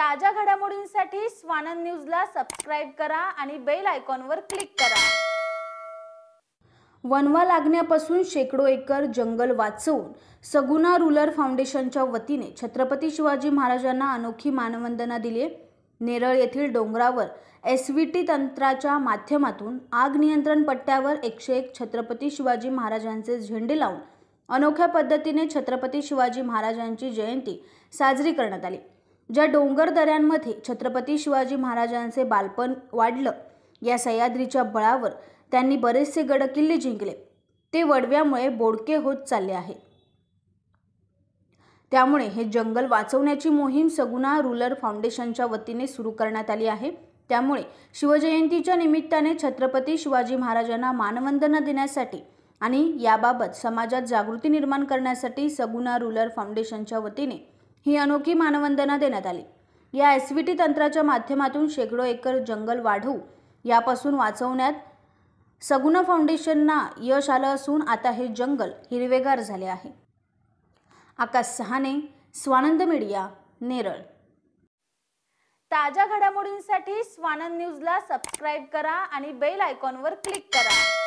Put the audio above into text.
ताज्या घडामोडींसाठी स्वानंद न्यूजला सबस्क्राईब करा आणि बेल आयकॉनवर क्लिक करा वनवा लागण्यापासून शेकडो एकर जंगल वाचवून सगुना रुलर फाउंडेशनच्या वतीने छत्रपती शिवाजी महाराजांना अनोखी मानवंदना दिली नेरळ येथील डोंगरावर एस व्ही टी तंत्राच्या माध्यमातून आग नियंत्रण पट्ट्यावर एकशे एक छत्रपती शिवाजी महाराजांचे झेंडे लावून अनोख्या पद्धतीने छत्रपती शिवाजी महाराजांची जयंती साजरी करण्यात आली ज्या डोंगर दऱ्यांमध्ये छत्रपती शिवाजी महाराजांचे बालपण वाढलं या सह्याद्रीच्या बळावर त्यांनी बरेचसे गडकिल्ले जिंकले ते वडव्यामुळे बोडके होत चालले आहे त्यामुळे हे जंगल वाचवण्याची मोहीम सगुणा रुलर फाउंडेशनच्या वतीने सुरू करण्यात आली आहे त्यामुळे शिवजयंतीच्या निमित्ताने छत्रपती शिवाजी महाराजांना मानवंदना देण्यासाठी आणि याबाबत समाजात जागृती निर्माण करण्यासाठी सगुणा रुलर फाउंडेशनच्या वतीने ही अनोखी मानवंदना देण्यात आली या एस व्ही टी तंत्राच्या माध्यमातून शेकडो एकर जंगल वाढवू यापासून वाचवण्यात सगुण फाउंडेशनना यश आलं असून आता हे जंगल हिरवेगार झाले आहे आकाश सहाने स्वानंद मीडिया नेरळ ताज्या घडामोडींसाठी स्वानंद न्यूजला सबस्क्राईब करा आणि बेल आयकॉनवर क्लिक करा